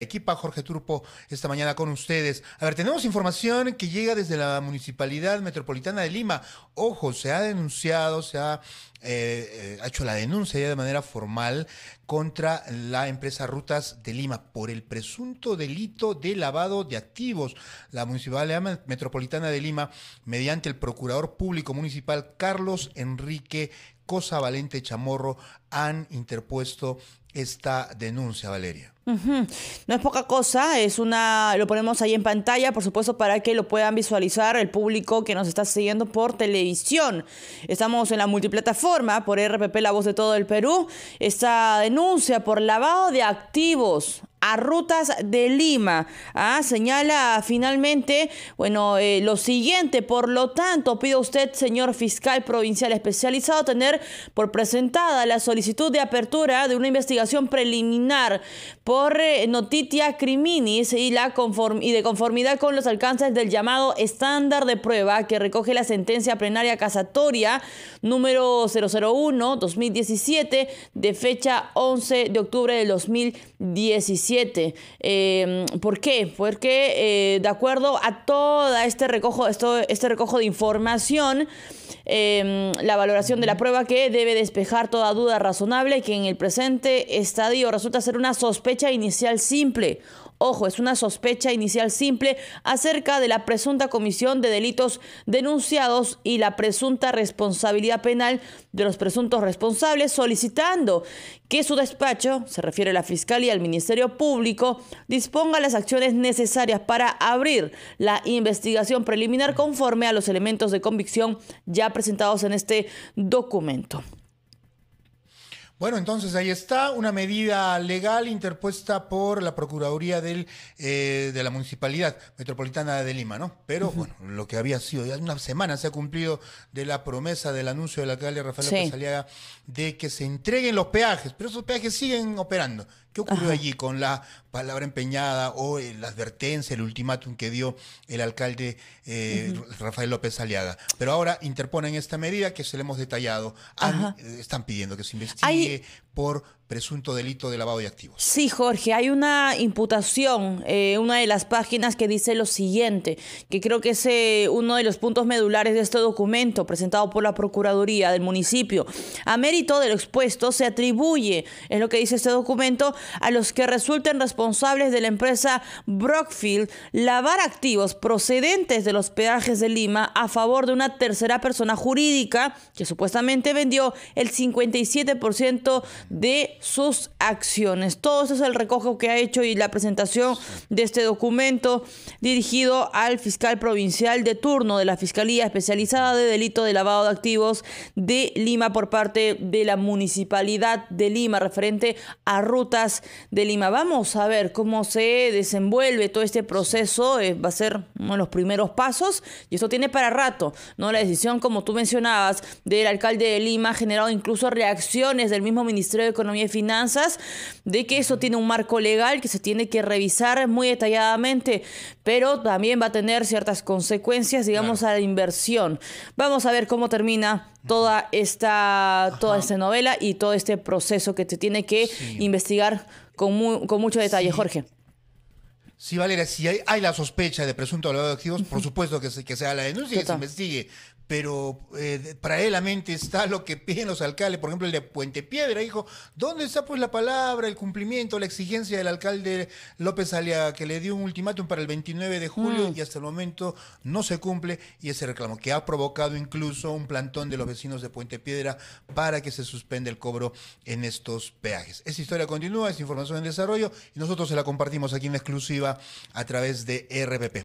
Equipa Jorge Turpo esta mañana con ustedes. A ver, tenemos información que llega desde la Municipalidad Metropolitana de Lima. Ojo, se ha denunciado, se eh, eh, ha, hecho la denuncia ya de manera formal contra la empresa Rutas de Lima por el presunto delito de lavado de activos. La Municipalidad Metropolitana de Lima, mediante el Procurador Público Municipal Carlos Enrique Cosa Valente Chamorro han interpuesto esta denuncia, Valeria. No es poca cosa, es una, lo ponemos ahí en pantalla, por supuesto, para que lo puedan visualizar el público que nos está siguiendo por televisión. Estamos en la multiplataforma por RPP La Voz de Todo el Perú. Esta denuncia por lavado de activos a rutas de Lima. Ah, señala finalmente, bueno, eh, lo siguiente, por lo tanto, pido usted, señor fiscal provincial especializado, tener por presentada la solicitud de apertura de una investigación preliminar por eh, notitia criminis y, la y de conformidad con los alcances del llamado estándar de prueba que recoge la sentencia plenaria casatoria número 001-2017 de fecha 11 de octubre de 2017. Em, ¿Por qué? Porque eh, de acuerdo a todo este recojo, esto, este recojo de información, em, la valoración de la prueba que debe despejar toda duda razonable que en el presente estadio resulta ser una sospecha inicial simple ojo, es una sospecha inicial simple acerca de la presunta comisión de delitos denunciados y la presunta responsabilidad penal de los presuntos responsables, solicitando que su despacho, se refiere a la Fiscalía, y al Ministerio Público disponga las acciones necesarias para abrir la investigación preliminar conforme a los elementos de convicción ya presentados en este documento. Bueno, entonces ahí está una medida legal interpuesta por la Procuraduría del, eh, de la Municipalidad Metropolitana de Lima, ¿no? Pero bueno, lo que había sido, ya una semana se ha cumplido de la promesa del anuncio del alcalde Rafael sí. de que se entreguen los peajes, pero esos peajes siguen operando ¿Qué ocurrió allí con la palabra empeñada o eh, la advertencia, el ultimátum que dio el alcalde eh, Rafael López Aliaga? Pero ahora interponen esta medida que se le hemos detallado. Eh, están pidiendo que se investigue por presunto delito de lavado de activos. Sí, Jorge, hay una imputación, una de las páginas que dice lo siguiente, que creo que es uno de los puntos medulares de este documento presentado por la Procuraduría del municipio. A mérito de lo expuesto se atribuye, es lo que dice este documento, a los que resulten responsables de la empresa Brockfield lavar activos procedentes de los peajes de Lima a favor de una tercera persona jurídica que supuestamente vendió el 57% de sus acciones. Todo eso es el recojo que ha hecho y la presentación de este documento dirigido al fiscal provincial de turno de la Fiscalía Especializada de Delito de Lavado de Activos de Lima por parte de la Municipalidad de Lima referente a rutas de Lima. Vamos a ver cómo se desenvuelve todo este proceso, eh, va a ser uno de los primeros pasos y esto tiene para rato, ¿no? La decisión, como tú mencionabas, del alcalde de Lima ha generado incluso reacciones del mismo Ministerio de Economía y Finanzas de que eso tiene un marco legal que se tiene que revisar muy detalladamente, pero también va a tener ciertas consecuencias, digamos, a la inversión. Vamos a ver cómo termina toda esta, toda esta novela y todo este proceso que te tiene que investigar con, con, mucho detalle, Jorge. Sí, Valeria, si hay, la sospecha de presunto lavado de activos, por supuesto que se, que sea la denuncia y que se investigue pero eh, paralelamente está lo que piden los alcaldes. Por ejemplo, el de Puente Piedra hijo, ¿dónde está pues la palabra, el cumplimiento, la exigencia del alcalde López Aliaga que le dio un ultimátum para el 29 de julio mm. y hasta el momento no se cumple y ese reclamo que ha provocado incluso un plantón de los vecinos de Puente Piedra para que se suspenda el cobro en estos peajes. Esa historia continúa, es información en desarrollo y nosotros se la compartimos aquí en exclusiva a través de RPP.